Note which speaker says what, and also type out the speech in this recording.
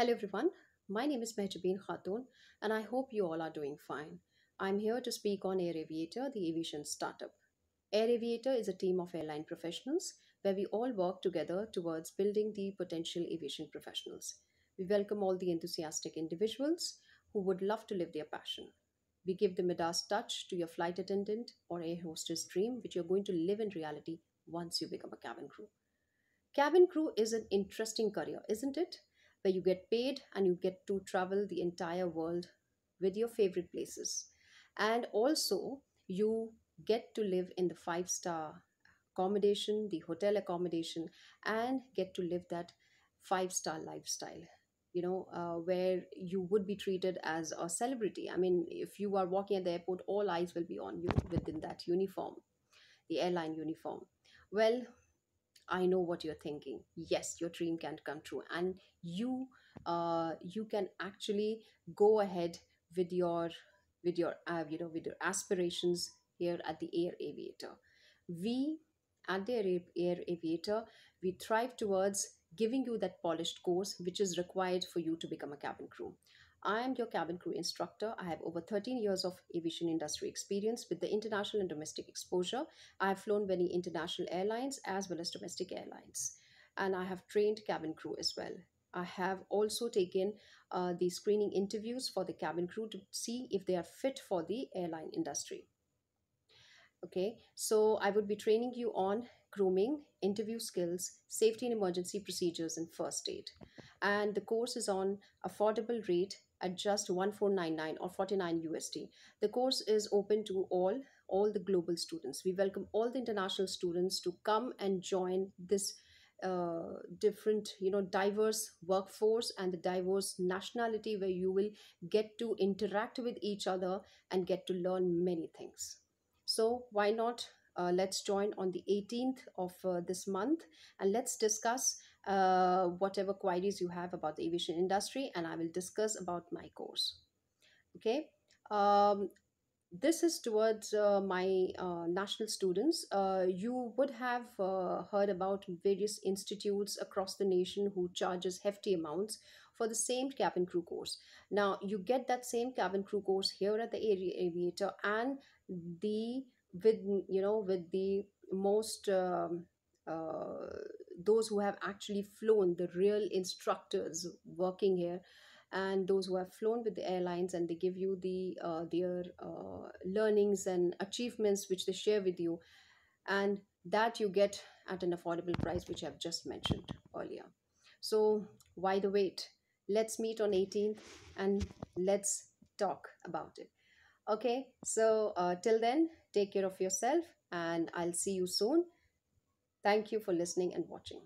Speaker 1: Hello everyone, my name is Mehjabeen Khatun and I hope you all are doing fine. I'm here to speak on Air Aviator, the aviation startup. Air Aviator is a team of airline professionals where we all work together towards building the potential aviation professionals. We welcome all the enthusiastic individuals who would love to live their passion. We give the Midas touch to your flight attendant or air hostess dream, which you're going to live in reality once you become a cabin crew. Cabin crew is an interesting career, isn't it? where you get paid and you get to travel the entire world with your favorite places. And also, you get to live in the five star accommodation, the hotel accommodation, and get to live that five star lifestyle you know, uh, where you would be treated as a celebrity. I mean, if you are walking at the airport, all eyes will be on you within that uniform, the airline uniform. Well, i know what you're thinking yes your dream can come true and you uh, you can actually go ahead with your with your uh, you know with your aspirations here at the air aviator we at the air, air aviator we thrive towards giving you that polished course which is required for you to become a cabin crew I am your cabin crew instructor. I have over 13 years of aviation industry experience with the international and domestic exposure. I have flown many international airlines as well as domestic airlines. And I have trained cabin crew as well. I have also taken uh, the screening interviews for the cabin crew to see if they are fit for the airline industry. Okay, so I would be training you on grooming, interview skills, safety and emergency procedures, and first aid. And the course is on affordable rate at just 1499 or 49 USD. The course is open to all, all the global students. We welcome all the international students to come and join this uh, different you know diverse workforce and the diverse nationality where you will get to interact with each other and get to learn many things so why not uh, let's join on the 18th of uh, this month and let's discuss uh, whatever queries you have about the aviation industry and I will discuss about my course. Okay. Um, this is towards uh, my uh, national students. Uh, you would have uh, heard about various institutes across the nation who charges hefty amounts for the same cabin crew course. Now you get that same cabin crew course here at the Aviator and the with you know with the most um, uh those who have actually flown, the real instructors working here, and those who have flown with the airlines, and they give you the uh, their uh, learnings and achievements which they share with you, and that you get at an affordable price, which I've just mentioned earlier. So why the wait? Let's meet on 18th and let's talk about it. Okay, so uh, till then, take care of yourself, and I'll see you soon. Thank you for listening and watching.